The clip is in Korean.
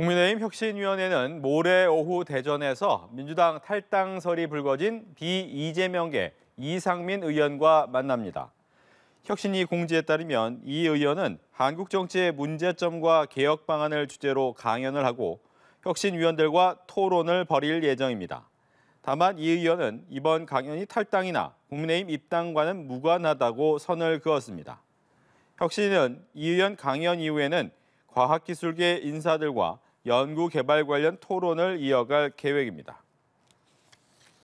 국민의힘 혁신위원회는 모레 오후 대전에서 민주당 탈당설이 불거진 비이재명계 이상민 의원과 만납니다. 혁신위 공지에 따르면 이 의원은 한국 정치의 문제점과 개혁 방안을 주제로 강연을 하고 혁신위원들과 토론을 벌일 예정입니다. 다만 이 의원은 이번 강연이 탈당이나 국민의힘 입당과는 무관하다고 선을 그었습니다. 혁신은 이 의원 강연 이후에는 과학기술계 인사들과 연구 개발 관련 토론을 이어갈 계획입니다.